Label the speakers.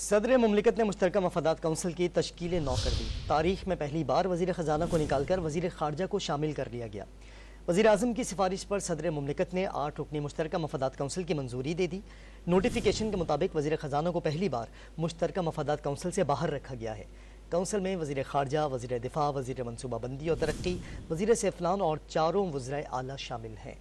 Speaker 1: सदर ममलिकत ने मुश्तर मफादात कौंसिल की तश्कीलें नौ कर दी तारीख में पहली बार वजी ख़जाना को निकाल कर वजीर खारजा को शामिल कर लिया गया वजी अजम की सिफारिश पर सदर ममलिकत ने आठ रुकनी मुश्तर मफादात कौंसिल की मंजूरी दे दी नोटिफिकेशन के मुताबिक वजी ख़जाना को पहली बार मुश्तर मफादात कौंसिल से बाहर रखा गया है कौंसिल में वजी खारजा वजी दिफा वजी मनसूबाबंदी और तरक्की वजी से और चारों वज्रा आला शामिल हैं